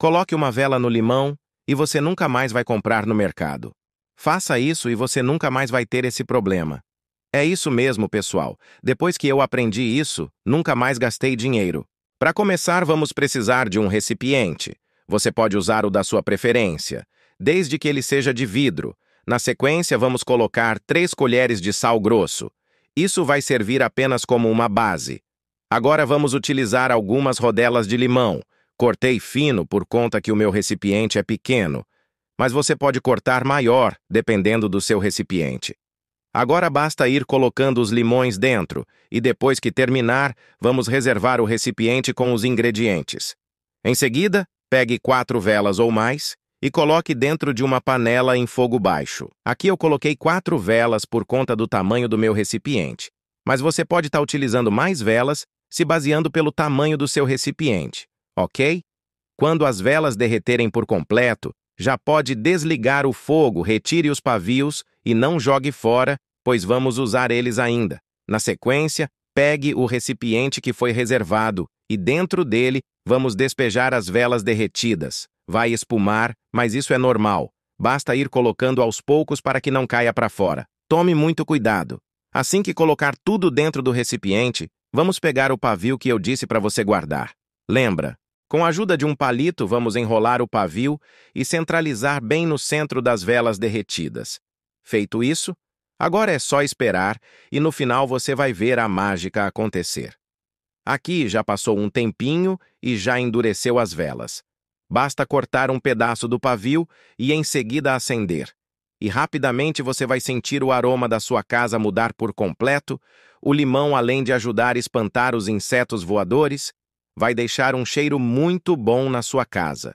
Coloque uma vela no limão e você nunca mais vai comprar no mercado. Faça isso e você nunca mais vai ter esse problema. É isso mesmo, pessoal. Depois que eu aprendi isso, nunca mais gastei dinheiro. Para começar, vamos precisar de um recipiente. Você pode usar o da sua preferência, desde que ele seja de vidro. Na sequência, vamos colocar 3 colheres de sal grosso. Isso vai servir apenas como uma base. Agora vamos utilizar algumas rodelas de limão. Cortei fino por conta que o meu recipiente é pequeno, mas você pode cortar maior, dependendo do seu recipiente. Agora basta ir colocando os limões dentro, e depois que terminar, vamos reservar o recipiente com os ingredientes. Em seguida, pegue quatro velas ou mais e coloque dentro de uma panela em fogo baixo. Aqui eu coloquei quatro velas por conta do tamanho do meu recipiente, mas você pode estar tá utilizando mais velas se baseando pelo tamanho do seu recipiente ok? Quando as velas derreterem por completo, já pode desligar o fogo, retire os pavios e não jogue fora, pois vamos usar eles ainda. Na sequência, pegue o recipiente que foi reservado e dentro dele vamos despejar as velas derretidas. Vai espumar, mas isso é normal. Basta ir colocando aos poucos para que não caia para fora. Tome muito cuidado. Assim que colocar tudo dentro do recipiente, vamos pegar o pavio que eu disse para você guardar. Lembra, com a ajuda de um palito, vamos enrolar o pavio e centralizar bem no centro das velas derretidas. Feito isso, agora é só esperar e no final você vai ver a mágica acontecer. Aqui já passou um tempinho e já endureceu as velas. Basta cortar um pedaço do pavio e em seguida acender. E rapidamente você vai sentir o aroma da sua casa mudar por completo, o limão além de ajudar a espantar os insetos voadores, vai deixar um cheiro muito bom na sua casa.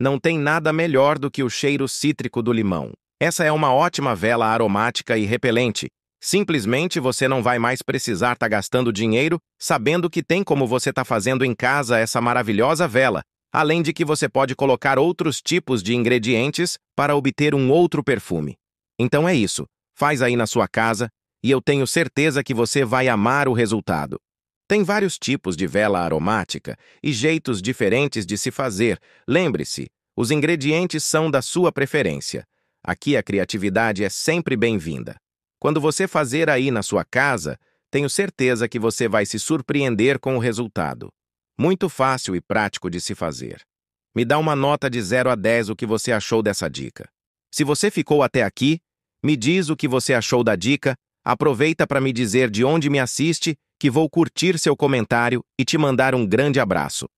Não tem nada melhor do que o cheiro cítrico do limão. Essa é uma ótima vela aromática e repelente. Simplesmente você não vai mais precisar estar tá gastando dinheiro sabendo que tem como você está fazendo em casa essa maravilhosa vela, além de que você pode colocar outros tipos de ingredientes para obter um outro perfume. Então é isso, faz aí na sua casa e eu tenho certeza que você vai amar o resultado. Tem vários tipos de vela aromática e jeitos diferentes de se fazer. Lembre-se, os ingredientes são da sua preferência. Aqui a criatividade é sempre bem-vinda. Quando você fazer aí na sua casa, tenho certeza que você vai se surpreender com o resultado. Muito fácil e prático de se fazer. Me dá uma nota de 0 a 10 o que você achou dessa dica. Se você ficou até aqui, me diz o que você achou da dica, aproveita para me dizer de onde me assiste que vou curtir seu comentário e te mandar um grande abraço.